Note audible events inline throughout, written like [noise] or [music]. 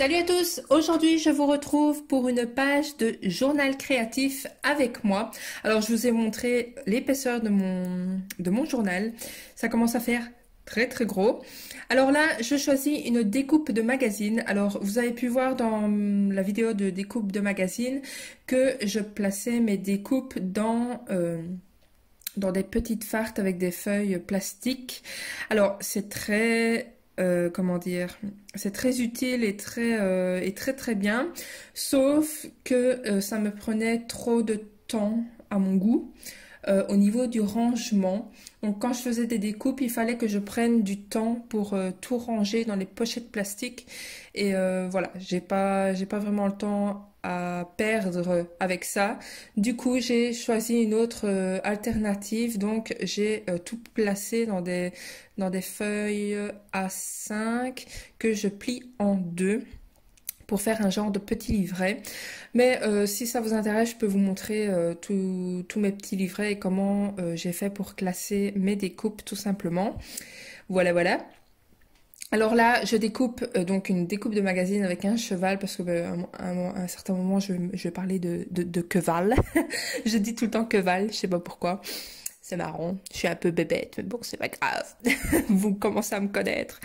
Salut à tous, aujourd'hui je vous retrouve pour une page de journal créatif avec moi. Alors je vous ai montré l'épaisseur de mon, de mon journal, ça commence à faire très très gros. Alors là je choisis une découpe de magazine, alors vous avez pu voir dans la vidéo de découpe de magazine que je plaçais mes découpes dans... Euh, dans des petites fartes avec des feuilles plastiques. Alors, c'est très euh, comment dire, c'est très utile et très euh, et très très bien, sauf que euh, ça me prenait trop de temps à mon goût au niveau du rangement. Donc quand je faisais des découpes, il fallait que je prenne du temps pour tout ranger dans les pochettes plastiques et voilà, j'ai pas j'ai pas vraiment le temps à perdre avec ça. Du coup, j'ai choisi une autre euh, alternative. Donc, j'ai euh, tout placé dans des, dans des feuilles à 5 que je plie en deux pour faire un genre de petit livret. Mais euh, si ça vous intéresse, je peux vous montrer tous mes petits livrets et comment j'ai fait pour classer mes découpes tout simplement. Voilà, voilà. Alors là, je découpe euh, donc une découpe de magazine avec un cheval parce que ben, un, certain moment, je, je parlais de, de, queval. [laughs] je dis tout le temps queval, je sais pas pourquoi. C'est marrant, je suis un peu bébête, mais bon, c'est pas grave. [laughs] Vous commencez à me connaître.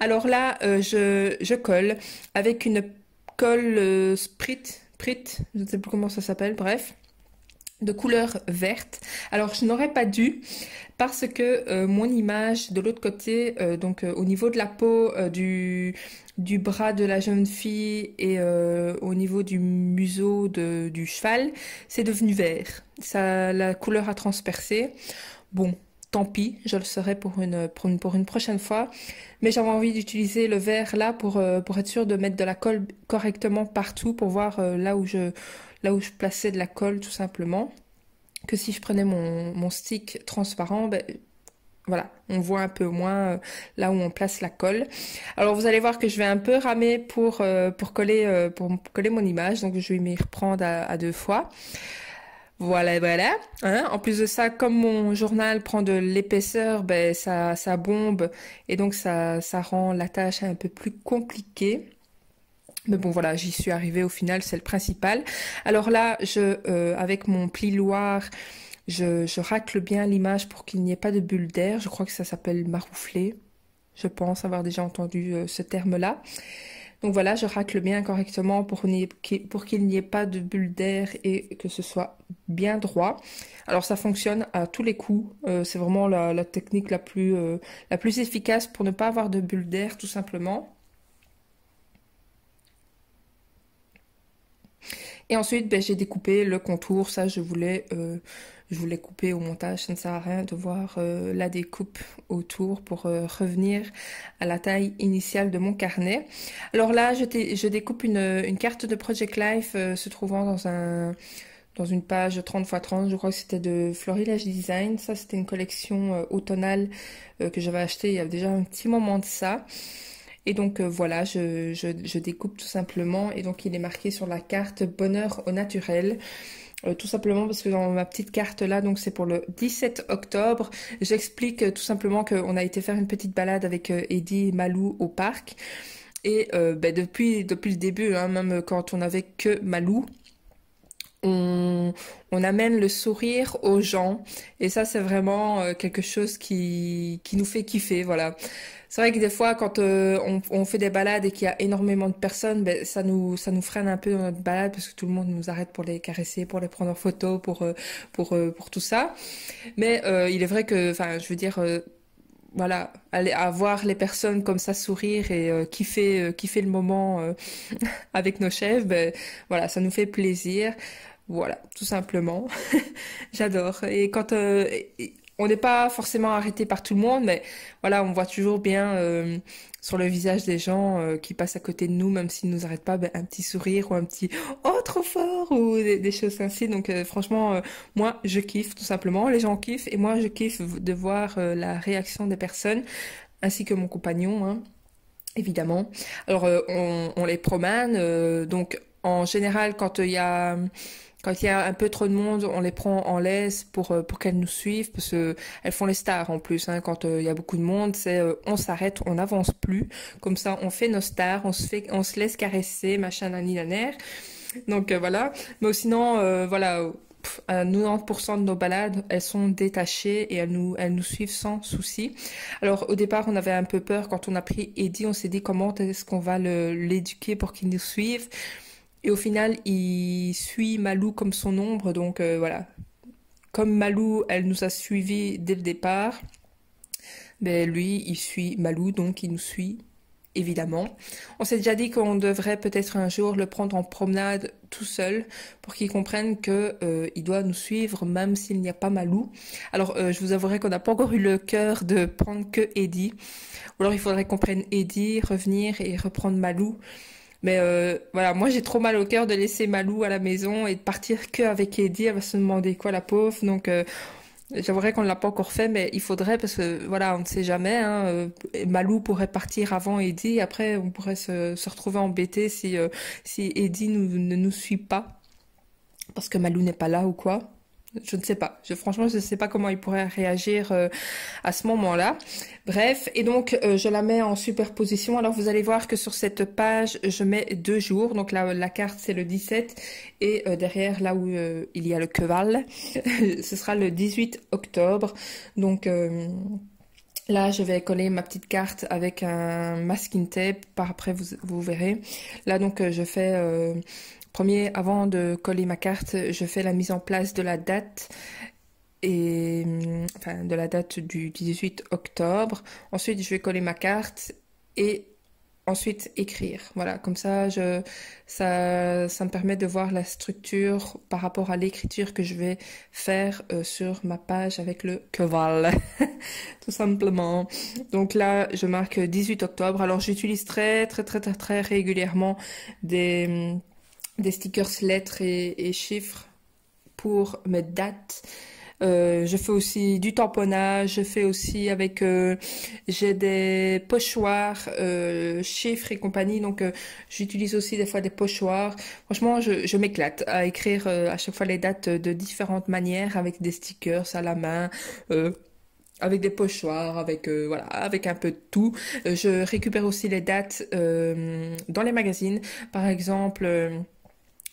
Alors là, euh, je, colle avec une colle euh, Sprit, je ne sais plus comment ça s'appelle, bref de couleur verte. Alors je n'aurais pas dû parce que euh, mon image de l'autre côté, euh, donc euh, au niveau de la peau du, du bras de la jeune fille et au niveau du museau de, du cheval, c'est devenu vert. Ça, la couleur a transpercé. Bon, tant pis, je le serai pour une, pour une, prochaine fois. Mais j'avais envie d'utiliser le vert là pour, pour être sûr de mettre de la colle correctement partout pour voir là où je où je plaçais de la colle tout simplement, que si je prenais mon, stick transparent, ben, voilà, on voit un peu moins euh, là où on place la colle. Alors vous allez voir que je vais un peu ramer pour, euh, pour, coller, euh, pour coller mon image, donc je vais m'y reprendre à, deux fois. Voilà, voilà. Hein. en plus de ça, comme mon journal prend de l'épaisseur, ben, ça, ça bombe et donc ça, ça rend la tâche un peu plus compliquée. Mais bon, voilà, j'y suis arrivée au final, c'est le principal. Alors là, je, euh, avec mon pli loir, je, racle bien l'image pour qu'il n'y ait pas de bulle d'air. Je crois que ça s'appelle maroufler. Je pense avoir déjà entendu euh, ce terme-là. Donc voilà, je racle bien correctement pour, qu'il n'y ait pas de bulle d'air et que ce soit bien droit. Alors ça fonctionne à tous les coups. Euh, c'est vraiment la, technique la plus, la plus efficace pour ne pas avoir de bulles d'air tout simplement. Et ensuite, ben, j'ai découpé le contour. Ça, je voulais, euh, je voulais couper au montage. Ça ne sert à rien de voir euh, la découpe autour pour euh, revenir à la taille initiale de mon carnet. Alors là, je, je découpe une, carte de Project Life se trouvant dans un dans une page 30 x 30, je crois que c'était de Florilège Design. Ça, c'était une collection automnale que j'avais achetée il y a déjà un petit moment de ça. Et donc euh, voilà, je, découpe tout simplement. Et donc il est marqué sur la carte bonheur au naturel. Euh, tout simplement parce que dans ma petite carte là, donc c'est pour le 17 octobre, j'explique euh, tout simplement qu'on a été faire une petite balade avec Eddy et Malou au parc. Et ben, depuis, depuis le début, hein, même quand on n'avait que Malou, on, amène le sourire aux gens. Et ça, c'est vraiment euh, quelque chose qui, nous fait kiffer, voilà. C'est vrai que des fois, quand euh, on, fait des balades et qu'il y a énormément de personnes, ben, ça nous ça nous freine un peu dans notre balade parce que tout le monde nous arrête pour les caresser, pour les prendre en photo, pour euh, pour pour, tout ça. Mais il est vrai que, enfin, je veux dire. voilà, aller avoir les personnes comme ça sourire et kiffer, kiffer le moment [laughs] avec nos chefs, ben, voilà, ça nous fait plaisir. Voilà, tout simplement. [laughs] J'adore. Et quand euh, on n'est pas forcément arrêté par tout le monde, mais voilà, on voit toujours bien euh, sur le visage des gens euh, qui passent à côté de nous, même s'ils nous arrêtent pas, ben, un petit sourire ou un petit oh trop fort ou des, choses ainsi. Donc franchement, moi je kiffe tout simplement. Les gens kiffent et moi je kiffe de voir la réaction des personnes ainsi que mon compagnon. Hein, évidemment. Alors on, on, les promène, donc en général quand il y a quand il y a un peu trop de monde, on les prend en laisse pour, euh, pour qu'elles nous suivent, parce qu'elles font les stars en plus. Hein. Quand euh, il y a beaucoup de monde, c'est euh, on s'arrête, on n'avance plus. Comme ça, on fait nos stars, on se, fait, on se laisse caresser, machin, nerf. Donc voilà. Mais sinon, voilà, 90% de nos balades, elles sont détachées et elles nous, elles nous suivent sans souci. Alors au départ, on avait un peu peur quand on a pris Eddie, on s'est dit comment est-ce qu'on va l'éduquer pour qu'il nous suive. Et au final, il suit Malou comme son ombre, donc euh, voilà. Comme Malou, elle nous a suivis dès le départ, mais ben, lui, il suit Malou, donc il nous suit, évidemment. On s'est déjà dit qu'on devrait peut-être un jour le prendre en promenade tout seul pour qu'il comprenne qu'il euh, doit nous suivre même s'il n'y a pas Malou. Alors euh, je vous avouerai qu'on n'a pas encore eu le cœur de prendre que Eddie. Ou alors il faudrait qu'on prenne Eddie, revenir et reprendre Malou. Mais euh, voilà, moi j'ai trop mal au cœur de laisser Malou à la maison et de partir qu'avec avec Eddie. Elle va se demander quoi la pauvre. Donc euh, j'avouerais qu'on ne l'a pas encore fait, mais il faudrait parce que voilà, on ne sait jamais. Hein, euh, Malou pourrait partir avant Eddie. Après, on pourrait se, retrouver embêté si si Eddie nous, ne nous suit pas parce que Malou n'est pas là ou quoi. Je ne sais pas. franchement, je ne sais pas comment il pourrait réagir euh, à ce moment-là. Bref, et donc euh, je la mets en superposition. Alors vous allez voir que sur cette page, je mets deux jours. Donc là, la carte, c'est le 17. Et euh, derrière, là où il y a le cheval, [laughs] ce sera le 18 octobre. Donc... Là, je vais coller ma petite carte avec un masking tape. Par après, vous, verrez. Là, donc, je fais Premier, avant de coller ma carte, je fais la mise en place de la date et de la date du 18 octobre. Ensuite, je vais coller ma carte et ensuite écrire. Voilà, comme ça, je, ça, me permet de voir la structure par rapport à l'écriture que je vais faire euh, sur ma page avec le cheval, [laughs] tout simplement. Donc là, je marque 18 octobre. Alors, j'utilise très, très, très, très, très régulièrement des des stickers lettres et, chiffres pour mes dates. Euh, je fais aussi du tamponnage, je fais aussi avec, euh, j'ai des pochoirs, euh, chiffres et compagnie, donc j'utilise aussi des fois des pochoirs. Franchement, je, m'éclate à écrire à chaque fois les dates de différentes manières, avec des stickers à la main. avec des pochoirs, avec voilà, avec un peu de tout. Je récupère aussi les dates dans les magazines. Par exemple,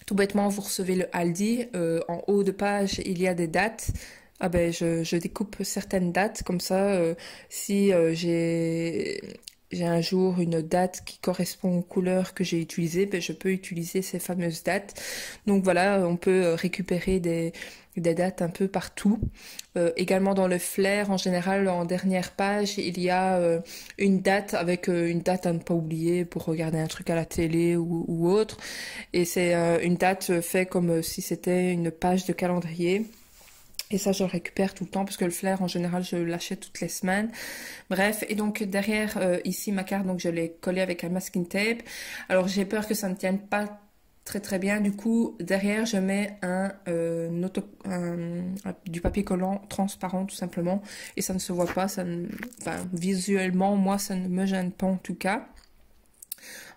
tout bêtement, vous recevez le Aldi. Euh, en haut de page, il y a des dates. Ah ben, je, découpe certaines dates comme ça. Euh, si euh, j'ai j'ai un jour une date qui correspond aux couleurs que j'ai utilisées, ben je peux utiliser ces fameuses dates. Donc voilà, on peut récupérer des, des dates un peu partout. Euh, également dans le flair, en général, en dernière page, il y a euh, une date avec euh, une date à ne pas oublier pour regarder un truc à la télé ou, ou autre. Et c'est une date faite comme si c'était une page de calendrier. Et ça, je récupère tout le temps parce que le flair, en général, je l'achète toutes les semaines. Bref, et donc derrière, ici, ma carte, donc je l'ai collée avec un masking tape. Alors, j'ai peur que ça ne tienne pas Très très bien. Du coup, derrière, je mets un, euh, du papier collant transparent tout simplement. Et ça ne se voit pas. Ça visuellement, moi, ça ne me gêne pas en tout cas.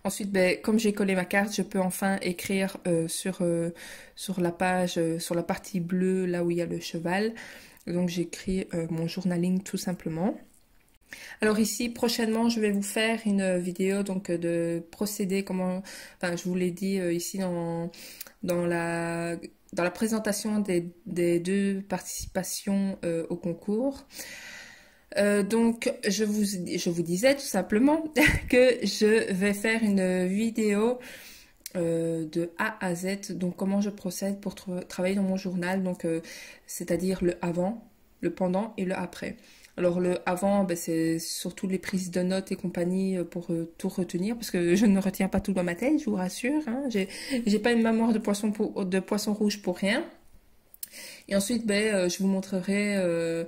Ensuite, ben, comme j'ai collé ma carte, je peux enfin écrire euh, sur, euh, sur la page, euh, sur la partie bleue, là où il y a le cheval. Donc j'écris mon journaling tout simplement. Alors ici, prochainement, je vais vous faire une vidéo donc euh, de procéder comment, je vous l'ai dit euh, ici dans, dans, la, dans la présentation des, des deux participations euh, au concours. donc, je vous, je vous disais tout simplement [laughs] que je vais faire une vidéo de A à Z, donc comment je procède pour travailler dans mon journal, donc c'est-à-dire le avant, le pendant et le après. Alors le avant, ben, c'est surtout les prises de notes et compagnie euh, pour euh, tout retenir, parce que je ne retiens pas tout dans ma tête, je vous rassure. Hein. Je J'ai pas une mémoire de poisson, rouge pour rien. Et ensuite, ben, euh, je vous montrerai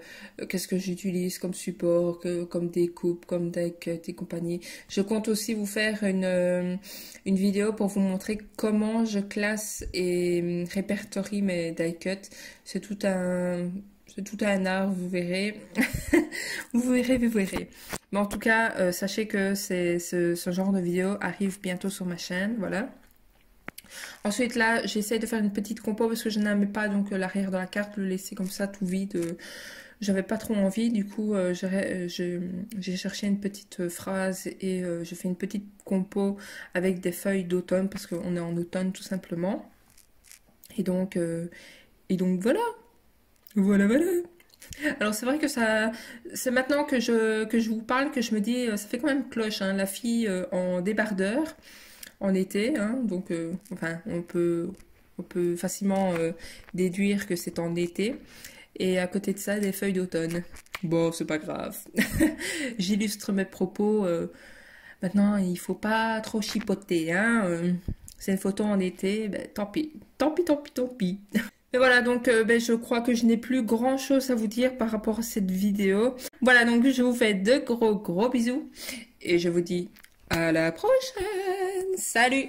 qu'est-ce que j'utilise comme support, comme découpe, comme die-cut et compagnie. Je compte aussi vous faire une, une vidéo pour vous montrer comment je classe et répertorie mes die cuts. C'est tout un c'est tout un art, vous verrez. [laughs] vous verrez, vous verrez. Mais en tout cas, euh, sachez que ce, genre de vidéo arrive bientôt sur ma chaîne, voilà. Ensuite là, j'essaie de faire une petite compo parce que je n'aimais pas donc euh, l'arrière de la carte, le laisser comme ça tout vide. Euh. J'avais pas trop envie, du coup j'ai cherché une petite phrase et je fais une petite compo avec des feuilles d'automne parce qu'on est en automne tout simplement. Et donc, et donc voilà, voilà, voilà. Alors c'est vrai que ça, c'est maintenant que je, que je vous parle que je me dis, euh, ça fait quand même cloche, hein, la fille euh, en débardeur en été, hein, donc euh, enfin on peut, on peut facilement déduire que c'est en été, et à côté de ça des feuilles d'automne. Bon, c'est pas grave. [laughs] J'illustre mes propos. maintenant, il faut pas trop chipoter, hein. c'est une photo en été, ben, tant pis, tant pis, tant pis, tant pis. [laughs] Mais voilà, donc euh, ben, je crois que je n'ai plus grand chose à vous dire par rapport à cette vidéo. Voilà, donc je vous fais de gros gros bisous et je vous dis à la prochaine. Salut